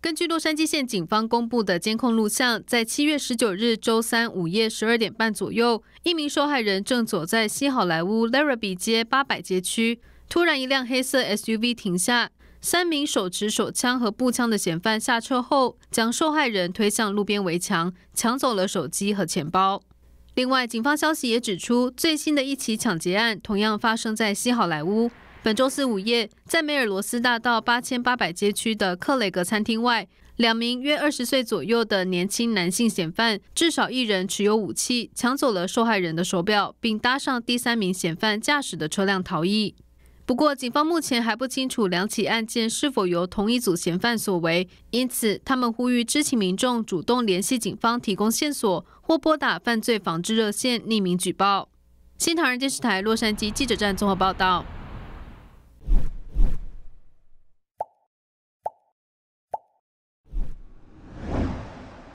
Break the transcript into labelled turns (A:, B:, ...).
A: 根据洛杉矶县警方公布的监控录像，在七月十九日周三午夜十二点半左右，一名受害人正走在西好莱坞 l e r r i b e 街八百街区，突然一辆黑色 SUV 停下，三名手持手枪和步枪的嫌犯下车后，将受害人推向路边围墙，抢走了手机和钱包。另外，警方消息也指出，最新的一起抢劫案同样发生在西好莱坞。本周四午夜，在梅尔罗斯大道八千八百街区的克雷格餐厅外，两名约二十岁左右的年轻男性嫌犯，至少一人持有武器，抢走了受害人的手表，并搭上第三名嫌犯驾驶的车辆逃逸。不过，警方目前还不清楚两起案件是否由同一组嫌犯所为，因此他们呼吁知情民众主动联系警方提供线索，或拨打犯罪防治热线匿名举报。新唐人电视台洛杉矶记者站综合报道。